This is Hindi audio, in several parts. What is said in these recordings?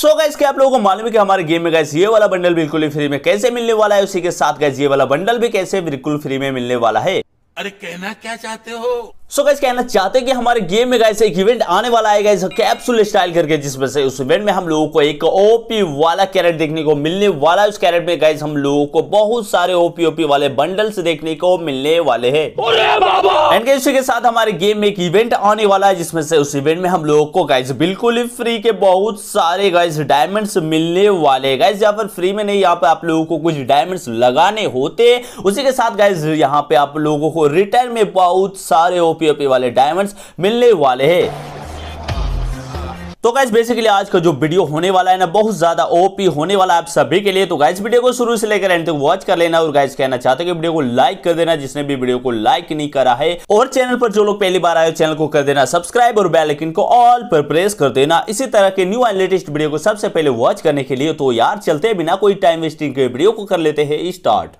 सो so के आप लोगों को मालूम है कि हमारे गेम में गैस ये वाला बंडल बिल्कुल ही फ्री में कैसे मिलने वाला है उसी के साथ गैस ये वाला बंडल भी कैसे बिल्कुल फ्री में मिलने वाला है अरे कहना क्या चाहते हो सो so कहना चाहते हैं कि हमारे गेम में गाइस एक इवेंट आने वाला है गाइस कैप्सूल स्टाइल करके जिसमें से उस इवेंट में हम लोगों को एक ओपी वाला कैरेट देखने को मिलने वाला है उस कैरेट में गाइस हम लोगों को बहुत सारे ओपी ओपी वाले बंडल्स देखने को मिलने वाले हैं एंड गाइस उसी के साथ हमारे गेम में एक इवेंट आने वाला है जिसमें से उस इवेंट में हम लोगों को गाइज बिल्कुल ही फ्री के बहुत सारे गाइज डायमंड मिलने वाले है गाइज यहाँ पर फ्री में नहीं यहाँ पर आप लोगों को कुछ डायमंड लगाने होते उसी के साथ गाइज यहाँ पे आप लोगों को रिटर्न में बहुत सारे ओपीओपी वाले डायमंड्स मिलने वाले है तो गाइज बेसिकली आज का जो वीडियो होने वाला है ना बहुत ज्यादा ओपी होने वाला है आप सभी के लिए तो गाइज वीडियो को शुरू से लेकर एंड तक वॉच कर लेना और गाइज कहना चाहते हो कि वीडियो को लाइक कर देना जिसने भी वीडियो को लाइक नहीं करा है और चैनल पर जो लोग पहली बार आए चैनल को कर देना सब्सक्राइब और बेलकिन को ऑल पर प्रेस कर देना इसी तरह के न्यू एंड लेटेस्ट वीडियो को सबसे पहले वॉच करने के लिए तो यार चलते बिना कोई टाइम वेस्टिंग के वीडियो को कर लेते हैं स्टार्ट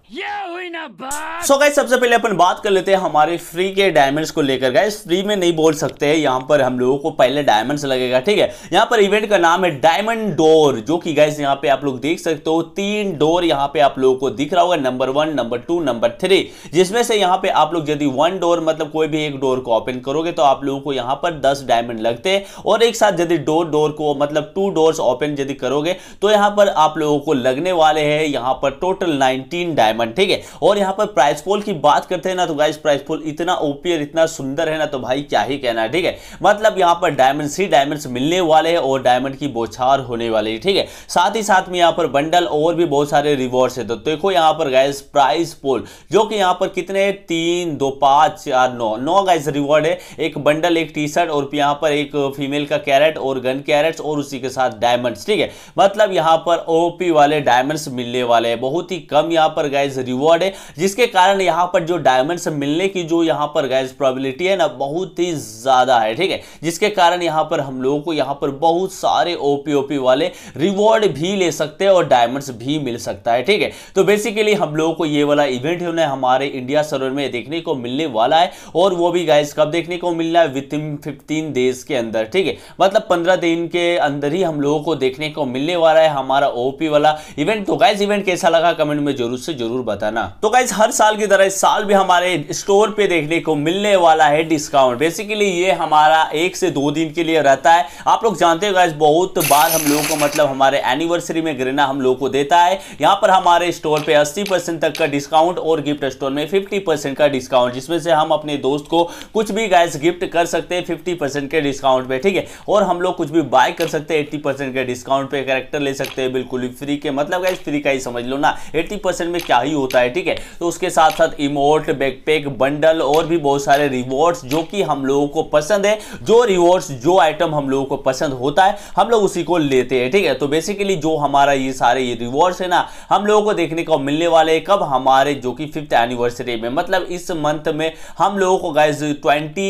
सो so गाइस सबसे पहले अपन बात कर लेते हैं हमारे फ्री के डायमंड्स को लेकर गाइस फ्री में नहीं बोल सकते हैं यहाँ पर हम लोगों को पहले डायमंड्स लगेगा ठीक है यहाँ पर इवेंट का नाम है डायमंड डोर जो कि गाइस यहाँ पे आप लोग देख सकते हो तीन डोर यहाँ पे आप लोगों को दिख रहा होगा number one number two number three जिसमें से यहाँ पे आप लोग यदि वन डोर मतलब कोई भी एक डोर को ओपन करोगे तो आप लोगों को यहाँ पर दस डायमंड लगते हैं और एक साथ यदि डोर डोर को मतलब टू डोर ओपन यदि करोगे तो यहाँ पर आप लोगों को लगने वाले हैं यहाँ पर टोटल नाइनटीन डायमंड ठीक है और यहाँ पर प्राइस पोल की बात करते हैं ना तो गाइज प्राइस पोल इतना ओपी और इतना सुंदर है ना तो भाई क्या ही कहना है ठीक है मतलब यहाँ पर डायमंड सी डायमंड मिलने वाले हैं और डायमंड की बौछार होने वाली है ठीक है साथ ही साथ में यहाँ पर बंडल और भी बहुत सारे रिवॉर्ड्स है तो देखो यहाँ पर गाइज प्राइस पोल जो कि यहाँ पर कितने तीन दो पाँच चार नौ नौ गाइज रिवॉर्ड है एक बंडल एक टी शर्ट और यहाँ पर एक फीमेल का कैरेट और गन कैरेट और उसी के साथ डायमंड्स ठीक है मतलब यहाँ पर ओपी वाले डायमंड्स मिलने वाले हैं बहुत ही कम यहाँ पर गाइज रिवॉर्ड है पड़े जिसके कारण यहां पर जो डायमंड्स मिलने की जो यहां पर गैस प्रॉबिलिटी है ना बहुत ही ज़्यादा है ठीक है जिसके कारण यहां पर हम लोगों को यहां पर बहुत सारे ओपीओपी वाले रिवॉर्ड भी ले सकते हैं और डायमंड्स भी मिल सकता है ठीक है तो बेसिकली हम लोगों को ये वाला इवेंट है हमारे इंडिया सर्वर में देखने को मिलने वाला है और वो भी गैस कब देखने को मिलना है विद इन फिफ्टीन डेज के अंदर ठीक है मतलब पंद्रह दिन के अंदर ही हम लोगों को देखने को मिलने वाला है हमारा ओपी वाला इवेंट तो गैस इवेंट कैसा लगा कमेंट में जरूर से जरूर बताना तो गाइज हर साल की तरह इस साल भी हमारे स्टोर पे देखने को मिलने वाला है डिस्काउंट बेसिकली ये हमारा एक से दो दिन के लिए रहता है आप लोग जानते हो गाइज बहुत बार हम लोगों को मतलब हमारे एनिवर्सरी में गिरना हम लोगों को देता है यहाँ पर हमारे स्टोर पे 80 परसेंट तक का डिस्काउंट और गिफ्ट स्टोर में 50 परसेंट का डिस्काउंट जिसमें से हम अपने दोस्त को कुछ भी गाइज गिफ्ट कर सकते हैं फिफ्टी परसेंट के डिस्काउंट पे ठीक है और हम लोग कुछ भी बाय कर सकते हैं एट्टी परसेंट के डिस्काउंट पे करेक्टर ले सकते हैं बिल्कुल फ्री के मतलब गाइज फ्री का ही समझ लो ना एट्टी में क्या ही होता है ठीक ठीक है तो उसके साथ साथ इमोट बैकपैक बंडल और भी बहुत सारे रिवॉर्ड्स जो कि हम लोगों को पसंद है जो रिवॉर्ड्स जो आइटम हम लोगों को पसंद होता है हम लोग उसी को लेते हैं ठीक है तो बेसिकली जो हमारा ये सारे ये रिवॉर्ड्स है ना हम लोगों को देखने को मिलने वाले हैं कब हमारे जो कि फिफ्थ एनिवर्सरी में मतलब इस मंथ में हम लोगों को गाइज ट्वेंटी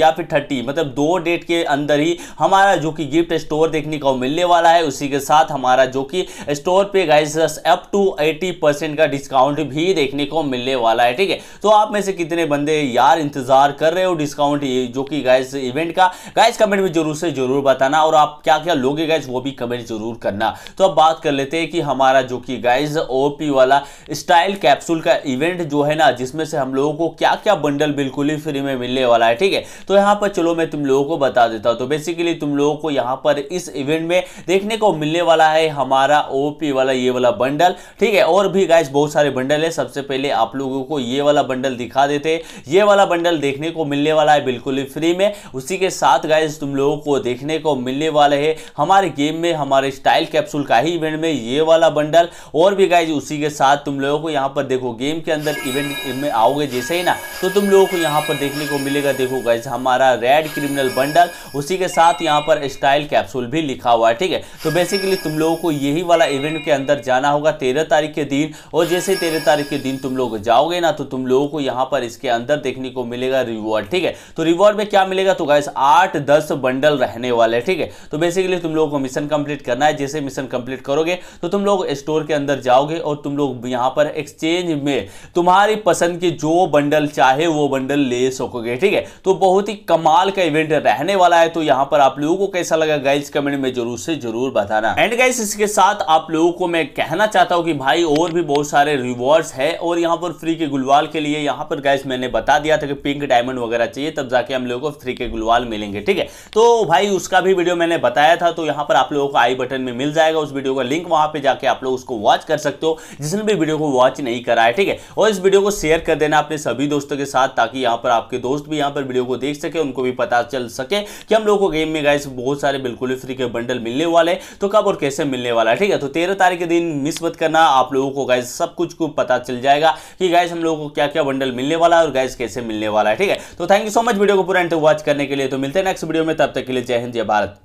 या फिर थर्टी मतलब दो डेट के अंदर ही हमारा जो कि गिफ्ट स्टोर देखने को मिलने वाला है उसी के साथ हमारा जो कि स्टोर पे गाइज अप टू एटी का डिस्काउंट भी ही देखने को मिलने वाला है ठीक है तो आप में से कितने बंदे यार इंतजार कर रहे हो डिस्काउंट जो कि गाइस इवेंट का गाइस कमेंट में जरूर से जरूर बताना और आप क्या क्या लोगे गाइस वो भी कमेंट जरूर करना तो अब बात कर लेते हैं कि हमारा जो कि गाइस ओ वाला स्टाइल कैप्सूल का इवेंट जो है ना जिसमें से हम लोगों को क्या क्या बंडल बिल्कुल ही फ्री में मिलने वाला है ठीक है तो यहाँ पर चलो मैं तुम लोगों को बता देता हूँ तो बेसिकली तुम लोगों को यहाँ पर इस इवेंट में देखने को मिलने वाला है हमारा ओपी वाला ये वाला बंडल ठीक है और भी गाइस बहुत सारे बंडल बंडल है सबसे पहले आप लोगों को ये वाला बंडल दिखा देते ये वाला बंडल देखने को मिलने वाला है बिल्कुल ही फ्री में उसी के साथ गाइज तुम लोगों को देखने को मिलने वाला है हमारे गेम में हमारे स्टाइल कैप्सूल का ही इवेंट में ये वाला बंडल और भी गाइज उसी के साथ तुम लोगों को यहाँ पर देखो गेम के अंदर इवेंट में आओगे जैसे ही ना तो तुम लोगों को यहाँ पर देखने को मिलेगा देखो गाइज हमारा रेड क्रिमिनल बंडल उसी के साथ यहाँ पर स्टाइल कैप्सूल भी लिखा हुआ है ठीक है तो बेसिकली तुम लोगों को यही वाला इवेंट के अंदर जाना होगा तेरह तारीख के दिन और जैसे तेरह तारीख के दिन तुम लोग जाओगे ना तो तुम लोगों को यहां पर इसके अंदर देखने को मिलेगा रिवॉर्ड ठीक है तो रिवॉर्ड में क्या मिलेगा तो गैस आठ दस बंडल रहने वाले ठीक है तो बेसिकली तुम लोगों को मिशन कंप्लीट करना है जैसे मिशन कंप्लीट करोगे तो तुम लोग स्टोर के अंदर जाओगे और तुम लोग यहां पर एक्सचेंज में तुम्हारी पसंद के जो बंडल चाहे वो बंडल ले सकोगे ठीक है तो बहुत ही कमाल का इवेंट रहने वाला है तो यहां पर आप लोगों को कैसा लगा गाइस कमेंट में जरूर से जरूर बताना एंड गाइस इसके साथ आप लोगों को मैं कहना चाहता हूं कि भाई और भी बहुत सारे रिवॉर्ड पास है और यहाँ पर फ्री के गुलवाल के लिए यहाँ पर गैस मैंने बता दिया था कि पिंक डायमंड वगैरह चाहिए तब जाके हम लोगों को फ्री के गुलवाल मिलेंगे ठीक है तो भाई उसका भी वीडियो मैंने बताया था तो यहाँ पर आप लोगों को आई बटन में मिल जाएगा उस वीडियो का लिंक वहाँ पर जाके आप लोग उसको वॉच कर सकते हो जिसने भी वीडियो को वॉच नहीं करा है ठीक है और इस वीडियो को शेयर कर देना अपने सभी दोस्तों के साथ ताकि यहाँ पर आपके दोस्त भी यहाँ पर वीडियो को देख सके उनको भी पता चल सके कि हम लोगों को गेम में गैस बहुत सारे बिल्कुल ही फ्री के बंडल मिलने वाले तो कब और कैसे मिलने वाला है ठीक है तो तेरह तारीख के दिन मिस मत करना आप लोगों को गैस सब कुछ को पता पता चल जाएगा कि गाइस हम लोगों को क्या क्या बंडल मिलने वाला है और गाइस कैसे मिलने वाला है ठीक है तो thank you so much video को पूरा एंड वॉच करने के लिए तो मिलते हैं नेक्स्ट वीडियो में तब तक के लिए जय हिंद जय भारत